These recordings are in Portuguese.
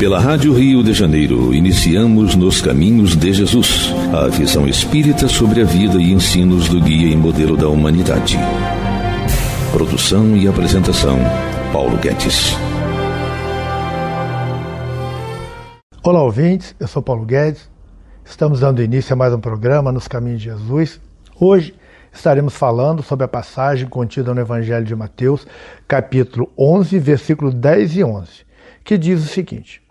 Pela Rádio Rio de Janeiro, iniciamos Nos Caminhos de Jesus, a visão espírita sobre a vida e ensinos do guia e modelo da humanidade. Produção e apresentação, Paulo Guedes. Olá, ouvintes. Eu sou Paulo Guedes. Estamos dando início a mais um programa Nos Caminhos de Jesus. Hoje estaremos falando sobre a passagem contida no Evangelho de Mateus, capítulo 11, versículo 10 e 11, que diz o seguinte: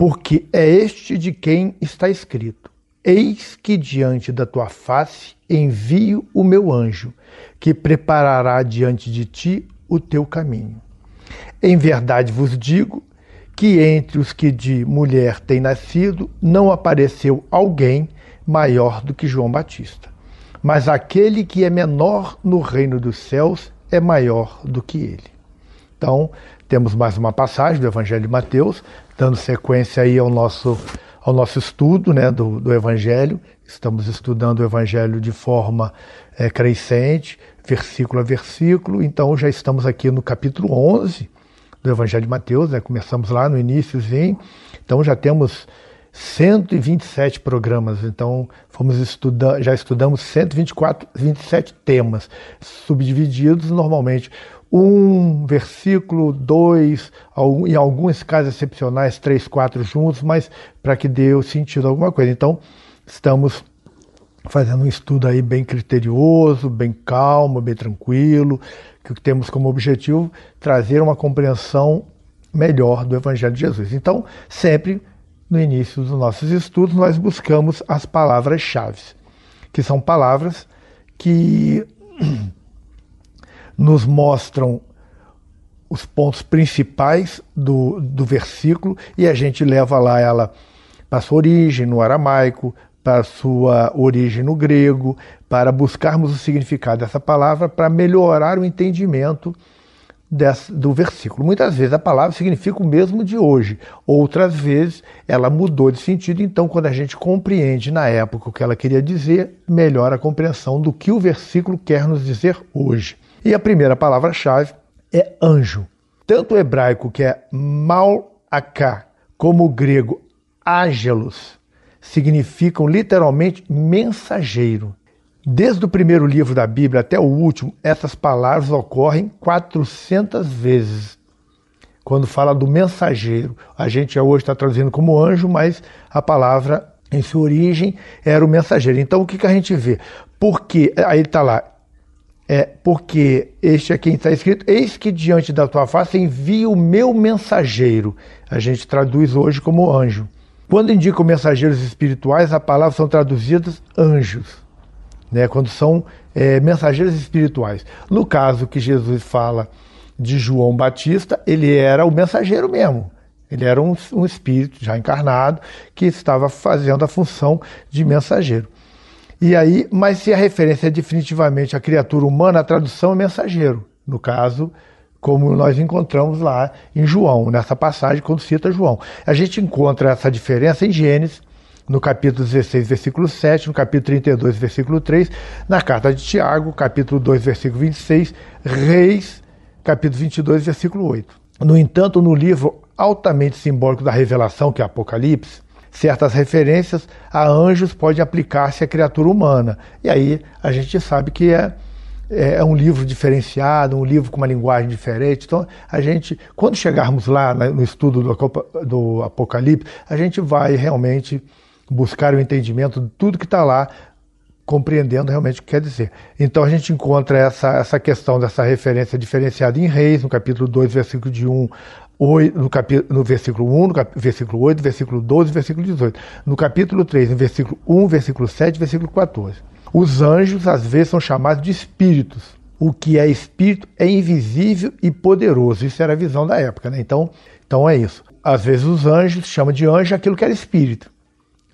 porque é este de quem está escrito: Eis que diante da tua face envio o meu anjo, que preparará diante de ti o teu caminho. Em verdade vos digo que entre os que de mulher têm nascido não apareceu alguém maior do que João Batista. Mas aquele que é menor no reino dos céus é maior do que ele. Então, temos mais uma passagem do Evangelho de Mateus, dando sequência aí ao nosso, ao nosso estudo né, do, do Evangelho. Estamos estudando o Evangelho de forma é, crescente, versículo a versículo. Então já estamos aqui no capítulo 11 do Evangelho de Mateus, né? começamos lá no iníciozinho. Então já temos 127 programas, então fomos estudar, já estudamos 124, 27 temas, subdivididos normalmente um versículo, dois, em alguns casos excepcionais, três, quatro juntos, mas para que dê sentido a alguma coisa. Então, estamos fazendo um estudo aí bem criterioso, bem calmo, bem tranquilo, que temos como objetivo trazer uma compreensão melhor do Evangelho de Jesus. Então, sempre no início dos nossos estudos, nós buscamos as palavras-chave, que são palavras que nos mostram os pontos principais do, do versículo e a gente leva lá ela para sua origem no aramaico, para sua origem no grego, para buscarmos o significado dessa palavra, para melhorar o entendimento desse, do versículo. Muitas vezes a palavra significa o mesmo de hoje, outras vezes ela mudou de sentido, então quando a gente compreende na época o que ela queria dizer, melhora a compreensão do que o versículo quer nos dizer hoje. E a primeira palavra-chave é anjo. Tanto o hebraico que é malaká como o grego ágelos significam literalmente mensageiro. Desde o primeiro livro da Bíblia até o último, essas palavras ocorrem 400 vezes. Quando fala do mensageiro, a gente hoje está traduzindo como anjo, mas a palavra em sua origem era o mensageiro. Então o que, que a gente vê? Porque aí está lá, é, porque este é quem está escrito: Eis que diante da tua face envio o meu mensageiro. A gente traduz hoje como anjo. Quando indicam mensageiros espirituais, a palavra são traduzidas anjos, né? quando são é, mensageiros espirituais. No caso que Jesus fala de João Batista, ele era o mensageiro mesmo. Ele era um, um espírito já encarnado que estava fazendo a função de mensageiro. E aí, mas se a referência é definitivamente a criatura humana, a tradução é mensageiro. No caso, como nós encontramos lá em João, nessa passagem quando cita João. A gente encontra essa diferença em Gênesis, no capítulo 16, versículo 7, no capítulo 32, versículo 3, na carta de Tiago, capítulo 2, versículo 26, Reis, capítulo 22, versículo 8. No entanto, no livro altamente simbólico da revelação, que é Apocalipse, certas referências a anjos podem aplicar-se à criatura humana. E aí a gente sabe que é, é, é, um livro diferenciado, um livro com uma linguagem diferente. Então, a gente, quando chegarmos lá né, no estudo do, do Apocalipse, a gente vai realmente buscar o entendimento de tudo que está lá, compreendendo realmente o que quer dizer. Então, a gente encontra essa, essa questão dessa referência diferenciada em Reis, no capítulo 2, versículo de 1 8, no, capítulo, no versículo 1, no cap, versículo 8, versículo 12, versículo 18. No capítulo 3, no versículo 1, versículo 7, versículo 14. Os anjos, às vezes, são chamados de espíritos. O que é espírito é invisível e poderoso. Isso era a visão da época, né? Então, então é isso. Às vezes os anjos chamam de anjo aquilo que era espírito.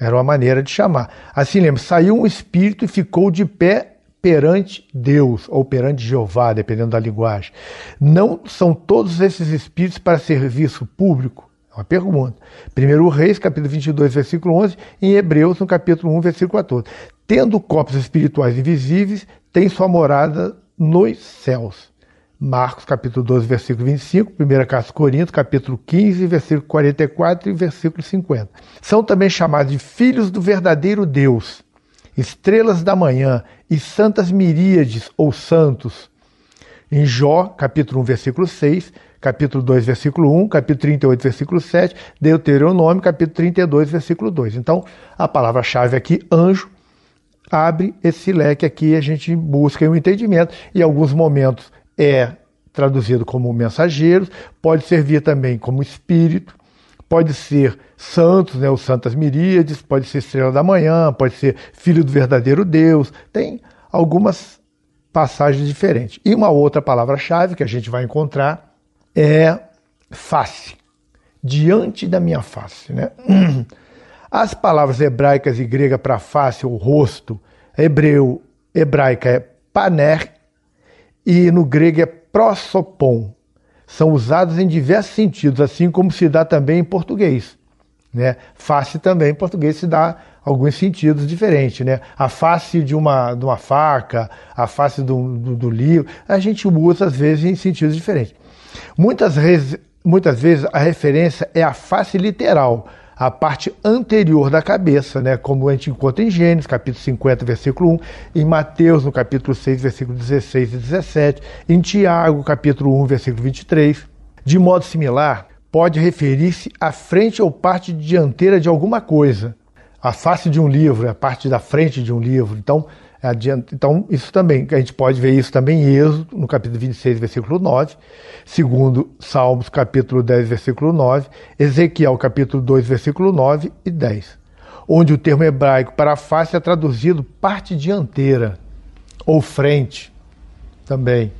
Era uma maneira de chamar. Assim lembra, saiu um espírito e ficou de pé perante Deus ou perante Jeová, dependendo da linguagem. Não são todos esses espíritos para serviço público? É uma pergunta. Primeiro Reis, capítulo 22, versículo 11, e em Hebreus, no capítulo 1, versículo 14. Tendo corpos espirituais invisíveis, tem sua morada nos céus. Marcos capítulo 12, versículo 25, 1 Carta Coríntios, capítulo 15, versículo 44 e versículo 50. São também chamados de filhos do verdadeiro Deus, estrelas da manhã e santas miríades ou santos. Em Jó, capítulo 1, versículo 6, capítulo 2, versículo 1, capítulo 38, versículo 7, Deuteronômio, capítulo 32, versículo 2. Então, a palavra-chave aqui, anjo, abre esse leque aqui, a gente busca um entendimento. Em alguns momentos é traduzido como mensageiro, pode servir também como espírito, pode ser santos, né, os santas miríades, pode ser estrela da manhã, pode ser filho do verdadeiro Deus, tem algumas passagens diferentes. E uma outra palavra-chave que a gente vai encontrar é face, diante da minha face, né? As palavras hebraicas e grega para face ou rosto, hebreu, hebraica é paner e no grego é prosopon são usados em diversos sentidos, assim como se dá também em português. Né? Face também em português se dá alguns sentidos diferentes. Né? A face de uma, de uma faca, a face do, do, do livro, a gente usa às vezes em sentidos diferentes. Muitas, res, muitas vezes a referência é a face literal, a parte anterior da cabeça, né? como a gente encontra em Gênesis, capítulo 50, versículo 1, em Mateus, no capítulo 6, versículo 16 e 17, em Tiago, capítulo 1, versículo 23. De modo similar, pode referir-se à frente ou parte dianteira de alguma coisa, a face de um livro, a parte da frente de um livro. Então, Adianta. Então, isso também, a gente pode ver isso também em Êxodo, no capítulo 26, versículo 9, segundo Salmos, capítulo 10, versículo 9, Ezequiel, capítulo 2, versículo 9 e 10, onde o termo hebraico para face é traduzido parte dianteira ou frente também.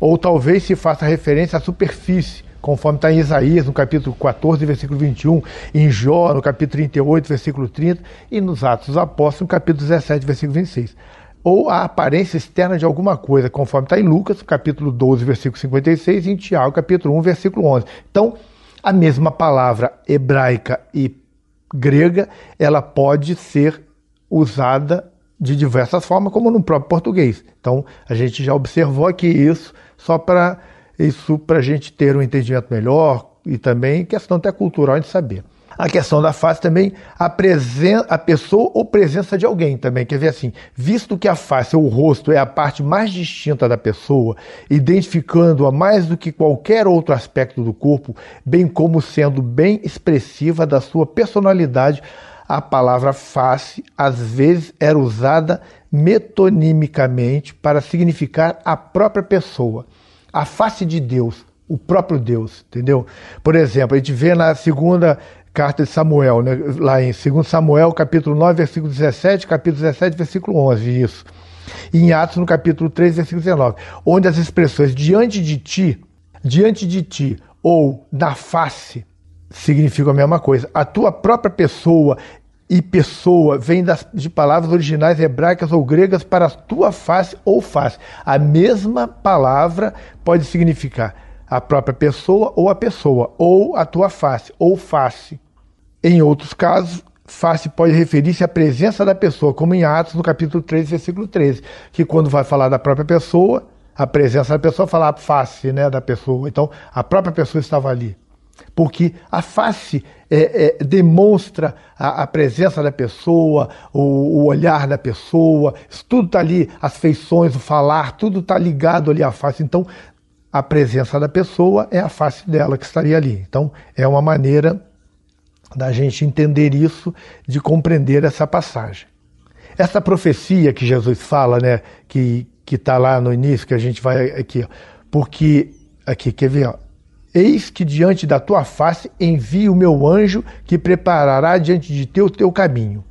Ou talvez se faça referência à superfície, conforme está em Isaías, no capítulo 14, versículo 21, em Jó, no capítulo 38, versículo 30, e nos Atos dos Apóstolos, no capítulo 17, versículo 26. Ou a aparência externa de alguma coisa, conforme está em Lucas, capítulo 12, versículo 56, e em Tiago, capítulo 1, versículo 11. Então, a mesma palavra hebraica e grega, ela pode ser usada de diversas formas, como no próprio português. Então, a gente já observou aqui isso, só para isso para a gente ter um entendimento melhor e também questão até cultural de saber. A questão da face também, a, presen a pessoa ou presença de alguém também. Quer dizer assim, visto que a face ou o rosto é a parte mais distinta da pessoa, identificando-a mais do que qualquer outro aspecto do corpo, bem como sendo bem expressiva da sua personalidade, a palavra face às vezes era usada metonimicamente para significar a própria pessoa a face de Deus, o próprio Deus, entendeu? Por exemplo, a gente vê na segunda carta de Samuel, né, lá em 2 Samuel, capítulo 9, versículo 17, capítulo 17, versículo 11, isso. E em Atos, no capítulo 3, versículo 19, onde as expressões diante de ti, diante de ti ou na face significam a mesma coisa. A tua própria pessoa e pessoa vem das, de palavras originais hebraicas ou gregas para tua face ou face. A mesma palavra pode significar a própria pessoa ou a pessoa, ou a tua face, ou face. Em outros casos, face pode referir-se à presença da pessoa, como em Atos, no capítulo 3, versículo 13, que quando vai falar da própria pessoa, a presença da pessoa fala a face né, da pessoa. Então, a própria pessoa estava ali porque a face é, é, demonstra a, a, presença da pessoa, o, o, olhar da pessoa, tudo está ali, as feições, o falar, tudo está ligado ali à face. Então, a presença da pessoa é a face dela que estaria ali. Então, é uma maneira da gente entender isso, de compreender essa passagem. Essa profecia que Jesus fala, né, que que está lá no início, que a gente vai aqui, porque aqui, quer ver, ó, Eis que diante da tua face envio o meu anjo que preparará diante de teu teu caminho.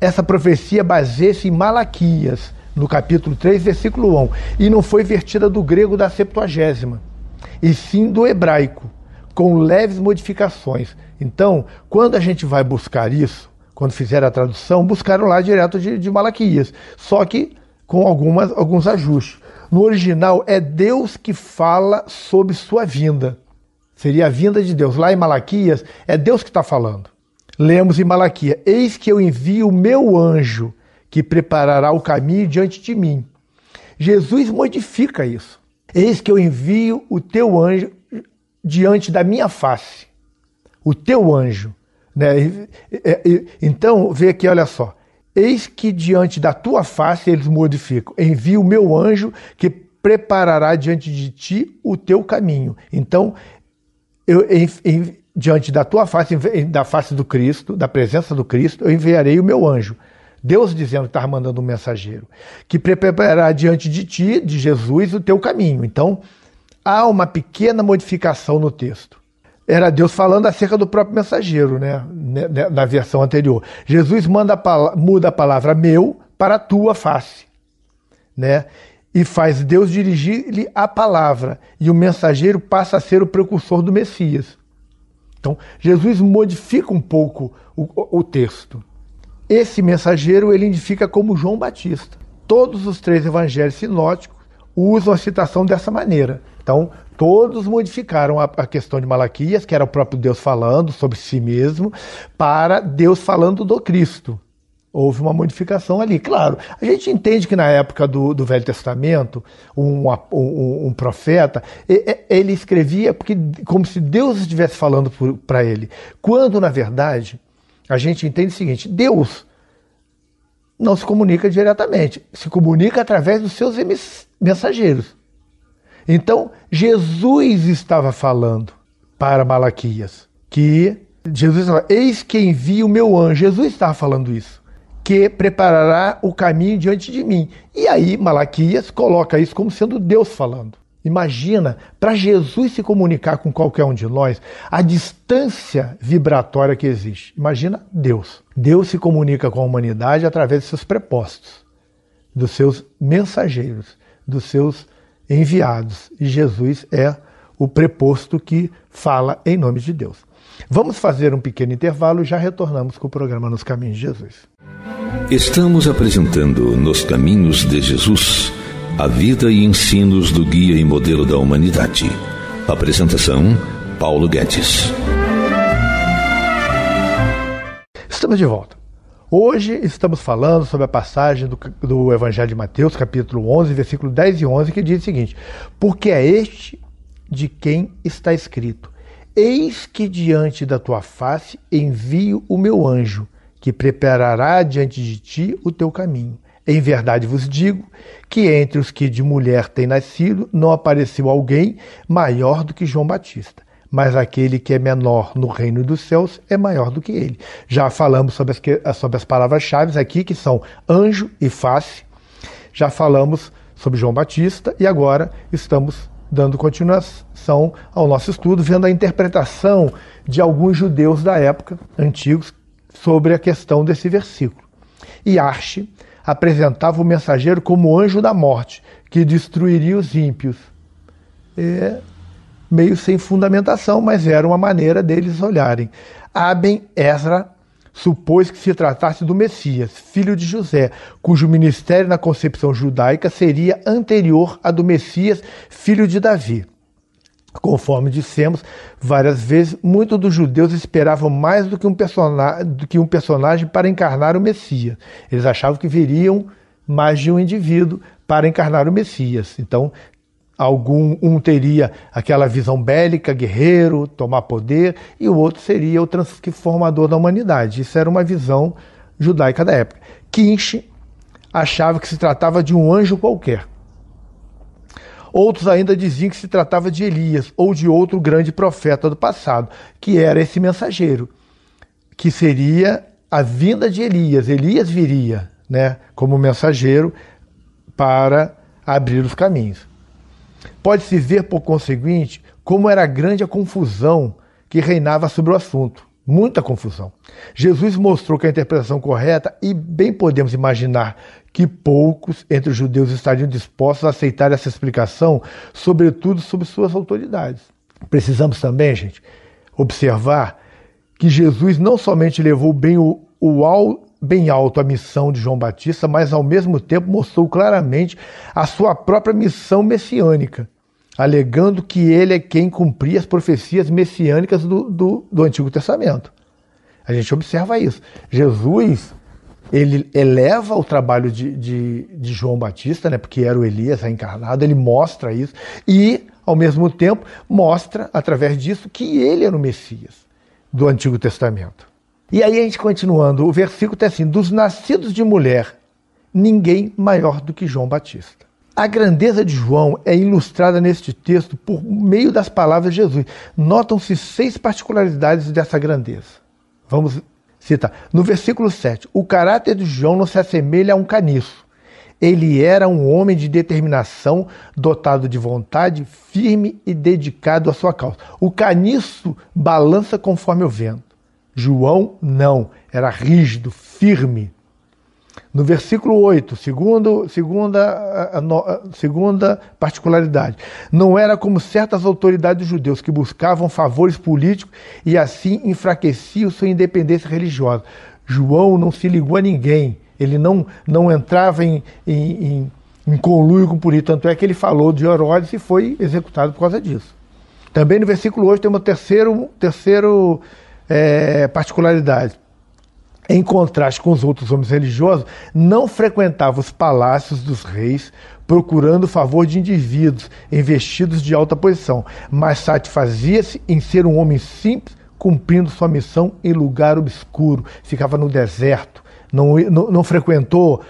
Essa profecia baseia-se em Malaquias, no capítulo 3, versículo 1, e não foi vertida do grego da Septuagésima, e sim do hebraico, com leves modificações. Então, quando a gente vai buscar isso, quando fizeram a tradução, buscaram lá direto de, de Malaquias, só que com algumas, alguns ajustes. No original, é Deus que fala sobre sua vinda. Seria a vinda de Deus. Lá em Malaquias, é Deus que está falando. Lemos em Malaquias: Eis que eu envio o meu anjo, que preparará o caminho diante de mim. Jesus modifica isso. Eis que eu envio o teu anjo diante da minha face. O teu anjo. Né? Então, vê aqui, olha só. Eis que diante da tua face eles modificam. Envio o meu anjo que preparará diante de ti o teu caminho. Então, eu, em, em, diante da tua face, em, da face do Cristo, da presença do Cristo, eu enviarei o meu anjo. Deus dizendo que estava tá mandando um mensageiro, que preparará diante de ti, de Jesus, o teu caminho. Então, há uma pequena modificação no texto. Era Deus falando acerca do próprio mensageiro, né? né, né na versão anterior. Jesus manda a muda a palavra meu para a tua face, né? e faz Deus dirigir-lhe a palavra, e o mensageiro passa a ser o precursor do Messias. Então, Jesus modifica um pouco o, o texto. Esse mensageiro ele indica como João Batista. Todos os três evangelhos sinóticos usam a citação dessa maneira. Então, todos modificaram a, a questão de Malaquias, que era o próprio Deus falando sobre si mesmo, para Deus falando do Cristo. Houve uma modificação ali, claro. A gente entende que na época do, do Velho Testamento, um, um, um, profeta, ele escrevia porque, como se Deus estivesse falando para ele. Quando, na verdade, a gente entende o seguinte: Deus não se comunica diretamente, se comunica através dos seus mensageiros. Então, Jesus estava falando para Malaquias que Jesus estava, eis que envia o meu anjo. Jesus estava falando isso que preparará o caminho diante de mim. E aí Malaquias coloca isso como sendo Deus falando. Imagina, para Jesus se comunicar com qualquer um de nós, a distância vibratória que existe. Imagina Deus. Deus se comunica com a humanidade através de seus prepostos, dos seus mensageiros, dos seus enviados. E Jesus é o preposto que fala em nome de Deus. Vamos fazer um pequeno intervalo e já retornamos com o programa Nos Caminhos de Jesus. Estamos apresentando Nos Caminhos de Jesus a vida e ensinos do guia e modelo da humanidade. Apresentação: Paulo Guedes. Estamos de volta. Hoje estamos falando sobre a passagem do, do, Evangelho de Mateus, capítulo 11, versículo 10 e 11, que diz o seguinte: Porque é este de quem está escrito: Eis que diante da tua face envio o meu anjo, que preparará diante de ti o teu caminho. Em verdade vos digo que entre os que de mulher têm nascido não apareceu alguém maior do que João Batista mas aquele que é menor no reino dos céus é maior do que ele. Já falamos sobre as, sobre as palavras-chave aqui, que são anjo e face. Já falamos sobre João Batista e agora estamos dando continuação ao nosso estudo, vendo a interpretação de alguns judeus da época, antigos, sobre a questão desse versículo. E Arche apresentava o mensageiro como anjo da morte, que destruiria os ímpios. É meio sem fundamentação, mas era uma maneira deles olharem. Aben Ezra supôs que se tratasse do Messias, filho de José, cujo ministério na concepção judaica seria anterior a do Messias, filho de Davi. Conforme dissemos várias vezes, muitos dos judeus esperavam mais do que, um do que um personagem para encarnar o Messias. Eles achavam que viriam mais de um indivíduo para encarnar o Messias. Então, algum um teria aquela visão bélica, guerreiro, tomar poder, e o outro seria o transformador da humanidade. Isso era uma visão judaica da época. Kinch achava que se tratava de um anjo qualquer. Outros ainda diziam que se tratava de Elias ou de outro grande profeta do passado, que era esse mensageiro, que seria a vinda de Elias. Elias viria, né, como mensageiro para abrir os caminhos. Pode-se ver, por conseguinte, como era grande a confusão que reinava sobre o assunto. Muita confusão. Jesus mostrou que a interpretação correta, e bem podemos imaginar que poucos entre os judeus estariam dispostos a aceitar essa explicação, sobretudo sobre suas autoridades. Precisamos também, gente, observar que Jesus não somente levou bem o, o, bem alto a missão de João Batista, mas ao mesmo tempo mostrou claramente a sua própria missão messiânica, alegando que ele é quem cumpria as profecias messiânicas do, do, do Antigo Testamento. A gente observa isso. Jesus ele eleva o trabalho de, de, de, João Batista, né, porque era o Elias reencarnado, ele mostra isso e, ao mesmo tempo, mostra, através disso, que ele era o Messias do Antigo Testamento. E aí a gente continuando, o versículo está assim: dos nascidos de mulher, ninguém maior do que João Batista. A grandeza de João é ilustrada neste texto por meio das palavras de Jesus. Notam-se seis particularidades dessa grandeza. Vamos citar. No versículo 7, o caráter de João não se assemelha a um caniço. Ele era um homem de determinação, dotado de vontade, firme e dedicado à sua causa. O caniço balança conforme o vento. João não, era rígido, firme. No versículo 8, segundo, segunda, segunda particularidade, não era como certas autoridades judeus que buscavam favores políticos e assim enfraqueciam sua independência religiosa. João não se ligou a ninguém, ele não, não entrava em, em, em, em conluio com o político, tanto é que ele falou de Herodes e foi executado por causa disso. Também no versículo 8 tem um terceiro, terceiro é, particularidade. Em contraste com os outros homens religiosos, não frequentava os palácios dos reis procurando o favor de indivíduos investidos de alta posição, mas satisfazia-se em ser um homem simples, cumprindo sua missão em lugar obscuro. Ficava no deserto, não, não, não frequentou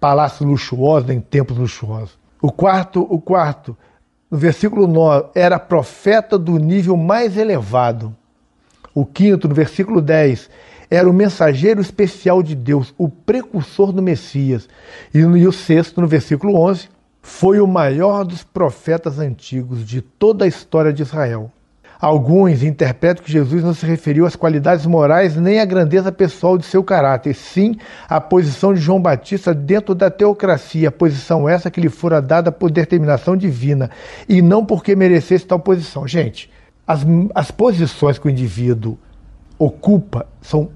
palácios luxuosos nem templos luxuosos. O quarto, o quarto, no versículo 9, era profeta do nível mais elevado. O quinto, no versículo 10, era o mensageiro especial de Deus, o precursor do Messias. E, o sexto, no versículo 11, foi o maior dos profetas antigos de toda a história de Israel. Alguns interpretam que Jesus não se referiu às qualidades morais nem à grandeza pessoal de seu caráter, sim à posição de João Batista dentro da teocracia, posição essa que lhe fora dada por determinação divina, e não porque merecesse tal posição. Gente, as, as posições que o indivíduo ocupa são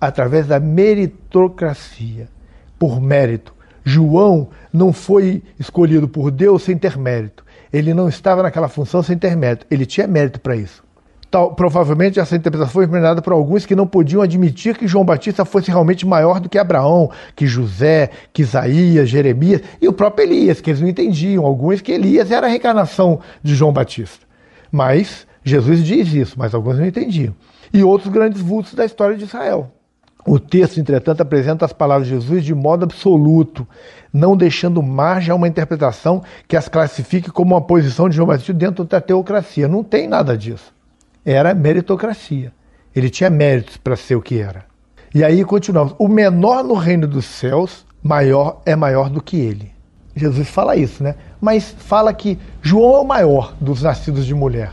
através da meritocracia, por mérito. João não foi escolhido por Deus sem ter mérito. Ele não estava naquela função sem ter mérito. Ele tinha mérito para isso. Tal, provavelmente essa interpretação foi emendada por alguns que não podiam admitir que João Batista fosse realmente maior do que Abraão, que José, que Isaías, Jeremias e o próprio Elias, que eles não entendiam. Alguns que Elias era a reencarnação de João Batista. Mas Jesus diz isso, mas alguns não entendiam. E outros grandes vultos da história de Israel. O texto, entretanto, apresenta as palavras de Jesus de modo absoluto, não deixando margem a uma interpretação que as classifique como uma posição de João Batista dentro da teocracia. Não tem nada disso. Era meritocracia. Ele tinha méritos para ser o que era. E aí continuamos. O menor no reino dos céus, maior é maior do que ele. Jesus fala isso, né? Mas fala que João é o maior dos nascidos de mulher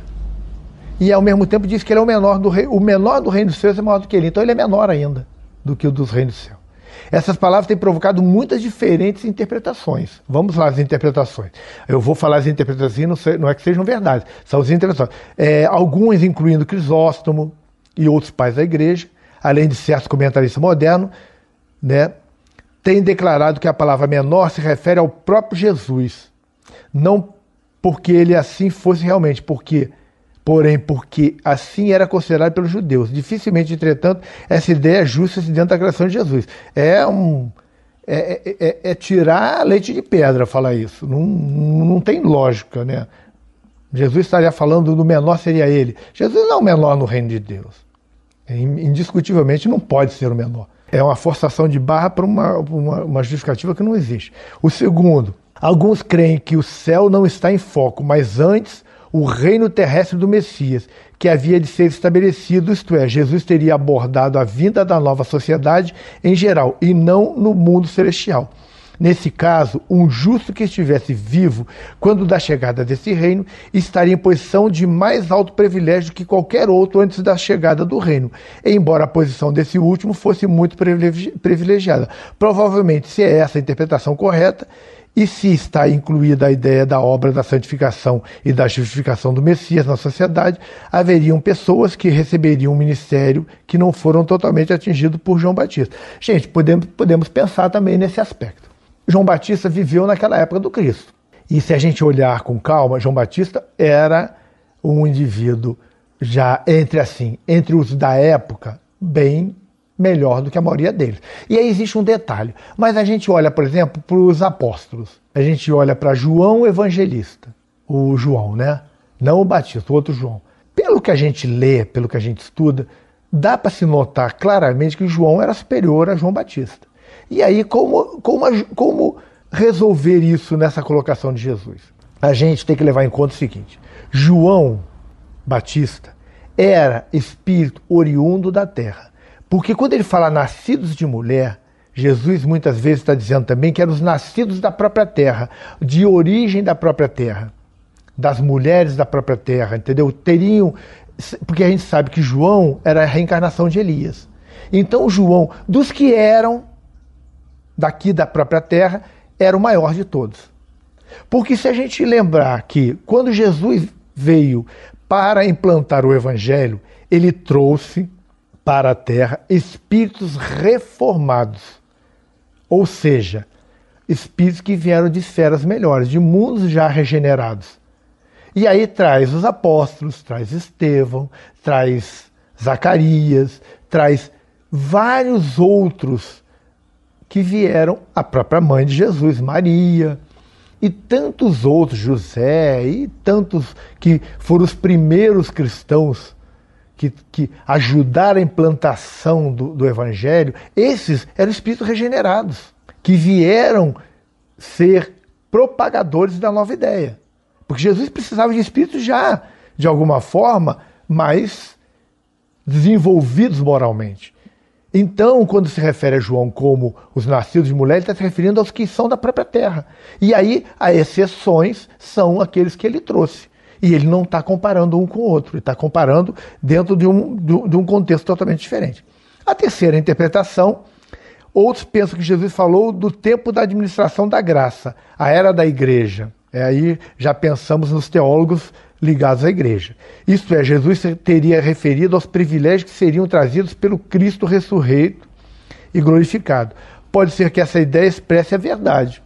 e ao mesmo tempo diz que ele é o menor do rei, o menor do reino dos céus é maior do que ele. Então ele é menor ainda do que o dos reinos dos céus. Essas palavras têm provocado muitas diferentes interpretações. Vamos lá, as interpretações. Eu vou falar as interpretações, não, sei, não é que sejam verdade, são as interpretações. É, algumas, incluindo Crisóstomo e outros pais da igreja, além de certos comentaristas modernos, né, têm declarado que a palavra menor se refere ao próprio Jesus. Não porque ele assim fosse realmente, porque porém porque assim era considerado pelos judeus. Dificilmente, entretanto, essa ideia é justa se dentro da criação de Jesus. É um é, é, é, é tirar leite de pedra falar isso. Não, não tem lógica, né? Jesus estaria falando do menor seria ele. Jesus não é o menor no reino de Deus. É indiscutivelmente não pode ser o menor. É uma forçação de barra para uma, uma, uma justificativa que não existe. O segundo, alguns creem que o céu não está em foco, mas antes o reino terrestre do Messias, que havia de ser estabelecido, isto é, Jesus teria abordado a vinda da nova sociedade em geral e não no mundo celestial. Nesse caso, um justo que estivesse vivo quando da chegada desse reino estaria em posição de mais alto privilégio que qualquer outro antes da chegada do reino, embora a posição desse último fosse muito privilegiada. Provavelmente, se é essa a interpretação correta, e se está incluída a ideia da obra da santificação e da justificação do Messias na sociedade, haveriam pessoas que receberiam um ministério que não foram totalmente atingidos por João Batista. Gente, podemos, podemos pensar também nesse aspecto. João Batista viveu naquela época do Cristo. E se a gente olhar com calma, João Batista era um indivíduo já entre assim, entre os da época, bem melhor do que a maioria deles. E aí existe um detalhe, mas a gente olha, por exemplo, para os apóstolos, a gente olha para João Evangelista, o João, né? Não o Batista, o outro João. Pelo que a gente lê, pelo que a gente estuda, dá para se notar claramente que João era superior a João Batista. E aí, como, como, como resolver isso nessa colocação de Jesus? A gente tem que levar em conta o seguinte: João Batista era espírito oriundo da terra. Porque quando ele fala nascidos de mulher, Jesus muitas vezes está dizendo também que eram os nascidos da própria terra, de origem da própria terra, das mulheres da própria terra, entendeu? Teriam. Porque a gente sabe que João era a reencarnação de Elias. Então, João, dos que eram daqui da própria terra, era o maior de todos. Porque se a gente lembrar que quando Jesus veio para implantar o evangelho, ele trouxe para a terra espíritos reformados, ou seja, espíritos que vieram de esferas melhores, de mundos já regenerados. E aí traz os apóstolos, traz Estevão, traz Zacarias, traz vários outros que vieram, a própria mãe de Jesus, Maria, e tantos outros, José, e tantos que foram os primeiros cristãos que, que ajudaram a implantação do, do Evangelho, esses eram espíritos regenerados, que vieram ser propagadores da nova ideia. Porque Jesus precisava de espíritos já, de alguma forma, mais desenvolvidos moralmente. Então, quando se refere a João como os nascidos de mulher, ele está se referindo aos que são da própria terra. E aí, as exceções são aqueles que ele trouxe. E ele não está comparando um com o outro, ele está comparando dentro de um, de um contexto totalmente diferente. A terceira interpretação, outros pensam que Jesus falou do tempo da administração da graça, a era da igreja. É, aí já pensamos nos teólogos ligados à igreja. Isto é, Jesus teria referido aos privilégios que seriam trazidos pelo Cristo ressurreito e glorificado. Pode ser que essa ideia expresse a verdade,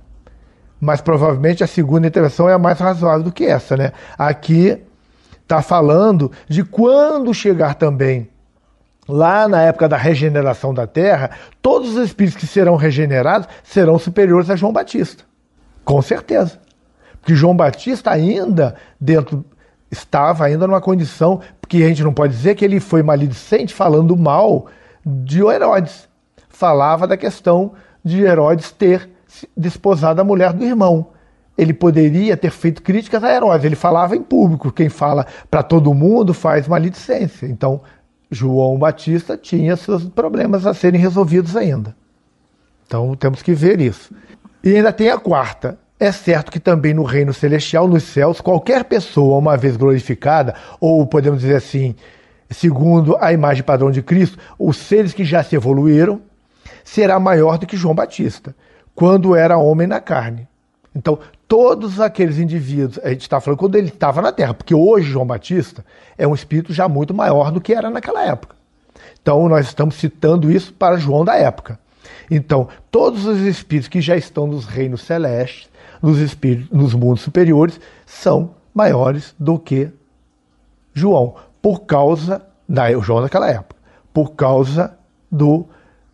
mas provavelmente a segunda intervenção é a mais razoável do que essa, né? Aqui está falando de quando chegar também lá na época da regeneração da Terra, todos os espíritos que serão regenerados serão superiores a João Batista. Com certeza. Porque João Batista ainda dentro estava ainda numa condição que a gente não pode dizer que ele foi maledicente falando mal de Herodes. Falava da questão de Herodes ter desposado da mulher do irmão. Ele poderia ter feito críticas a Herodes. Ele falava em público. Quem fala para todo mundo faz maledicência. Então, João Batista tinha seus problemas a serem resolvidos ainda. Então, temos que ver isso. E ainda tem a quarta. É certo que também no reino celestial, nos céus, qualquer pessoa, uma vez glorificada, ou podemos dizer assim, segundo a imagem padrão de Cristo, os seres que já se evoluíram, será maior do que João Batista quando era homem na carne. Então, todos aqueles indivíduos, a gente está falando quando ele estava na Terra, porque hoje João Batista é um espírito já muito maior do que era naquela época. Então, nós estamos citando isso para João da época. Então, todos os espíritos que já estão nos reinos celestes, nos espíritos, nos mundos superiores, são maiores do que João, por causa da João daquela época, por causa do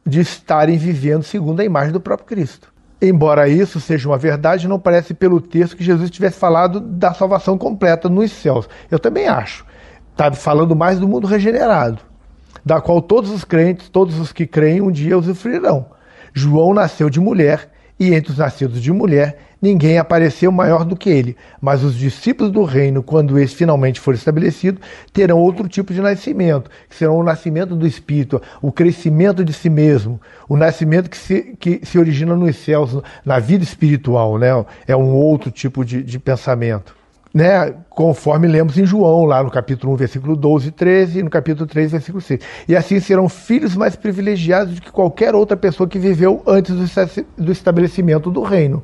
de estarem vivendo segundo a imagem do próprio Cristo. Embora isso seja uma verdade, não parece pelo texto que Jesus tivesse falado da salvação completa nos céus. Eu também acho. Está falando mais do mundo regenerado, da qual todos os crentes, todos os que creem, um dia usufruirão. João nasceu de mulher, e entre os nascidos de mulher ninguém apareceu maior do que ele. Mas os discípulos do reino, quando esse finalmente for estabelecido, terão outro tipo de nascimento, que serão o nascimento do Espírito, o crescimento de si mesmo, o nascimento que se, que se origina nos céus, na vida espiritual, né? É um outro tipo de, de pensamento. Né, conforme lemos em João, lá no capítulo 1, versículo 12 e 13, e no capítulo 3, versículo 6. E assim serão filhos mais privilegiados do que qualquer outra pessoa que viveu antes do estabelecimento do reino.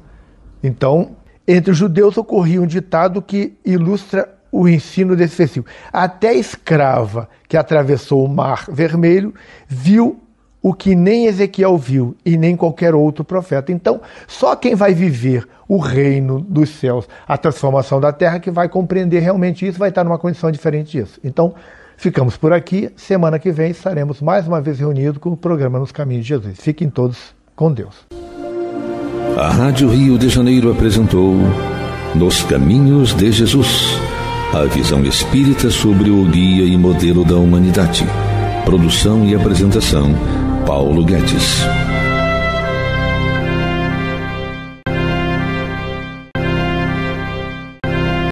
Então, entre os judeus ocorria um ditado que ilustra o ensino desse versículo. Até a escrava que atravessou o mar vermelho viu o que nem Ezequiel viu e nem qualquer outro profeta. Então, só quem vai viver o reino dos céus, a transformação da terra, que vai compreender realmente isso, vai estar numa condição diferente disso. Então, ficamos por aqui. Semana que vem estaremos mais uma vez reunidos com o programa Nos Caminhos de Jesus. Fiquem todos com Deus. A Rádio Rio de Janeiro apresentou Nos Caminhos de Jesus, a visão espírita sobre o guia e modelo da humanidade. Produção e apresentação, Paulo Guedes.